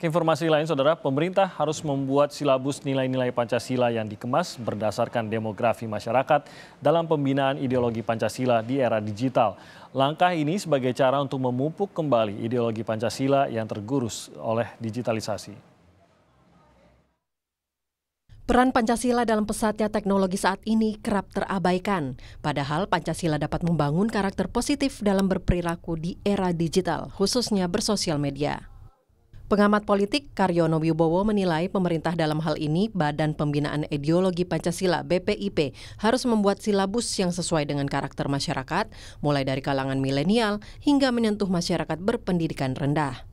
informasi lain, saudara, pemerintah harus membuat silabus nilai-nilai Pancasila yang dikemas berdasarkan demografi masyarakat dalam pembinaan ideologi Pancasila di era digital. Langkah ini sebagai cara untuk memupuk kembali ideologi Pancasila yang tergurus oleh digitalisasi. Peran Pancasila dalam pesatnya teknologi saat ini kerap terabaikan, padahal Pancasila dapat membangun karakter positif dalam berperilaku di era digital, khususnya bersosial media. Pengamat politik Karyono Wibowo menilai pemerintah dalam hal ini Badan Pembinaan Ideologi Pancasila BPIP harus membuat silabus yang sesuai dengan karakter masyarakat, mulai dari kalangan milenial hingga menyentuh masyarakat berpendidikan rendah.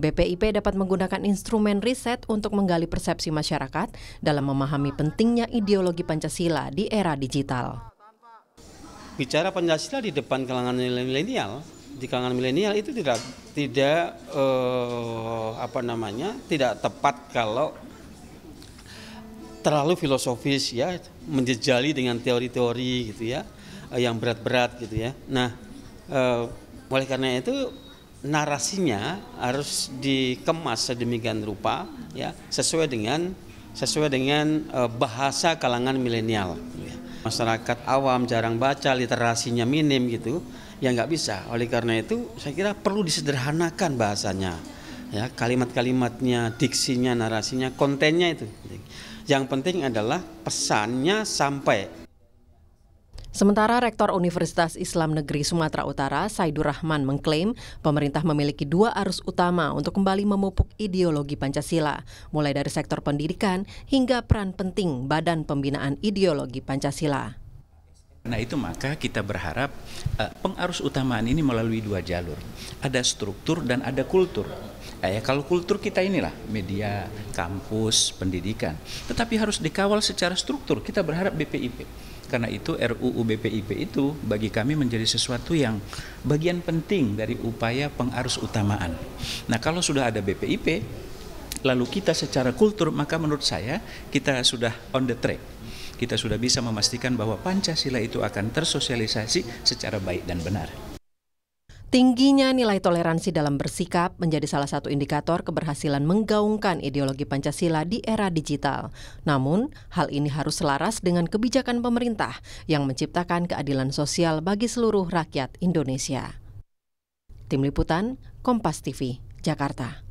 BPIP dapat menggunakan instrumen riset untuk menggali persepsi masyarakat dalam memahami pentingnya ideologi Pancasila di era digital. Bicara Pancasila di depan kalangan milenial, di kalangan milenial itu tidak tidak uh, apa namanya tidak tepat kalau terlalu filosofis ya menjejali dengan teori-teori gitu ya eh, yang berat-berat gitu ya. Nah uh, oleh karena itu narasinya harus dikemas sedemikian rupa ya sesuai dengan sesuai dengan uh, bahasa kalangan milenial. Gitu Masyarakat awam jarang baca, literasinya minim gitu, ya nggak bisa. Oleh karena itu, saya kira perlu disederhanakan bahasanya. Ya, kalimat-kalimatnya, diksinya, narasinya, kontennya itu. Yang penting adalah pesannya sampai Sementara Rektor Universitas Islam Negeri Sumatera Utara, Saidur Rahman, mengklaim pemerintah memiliki dua arus utama untuk kembali memupuk ideologi Pancasila, mulai dari sektor pendidikan hingga peran penting Badan Pembinaan Ideologi Pancasila nah itu maka kita berharap uh, pengarus utamaan ini melalui dua jalur. Ada struktur dan ada kultur. Eh, ya, kalau kultur kita inilah media, kampus, pendidikan. Tetapi harus dikawal secara struktur. Kita berharap BPIP. Karena itu RUU BPIP itu bagi kami menjadi sesuatu yang bagian penting dari upaya pengarus utamaan. Nah kalau sudah ada BPIP, lalu kita secara kultur maka menurut saya kita sudah on the track kita sudah bisa memastikan bahwa Pancasila itu akan tersosialisasi secara baik dan benar. Tingginya nilai toleransi dalam bersikap menjadi salah satu indikator keberhasilan menggaungkan ideologi Pancasila di era digital. Namun, hal ini harus selaras dengan kebijakan pemerintah yang menciptakan keadilan sosial bagi seluruh rakyat Indonesia. Tim Liputan, Kompas TV, Jakarta.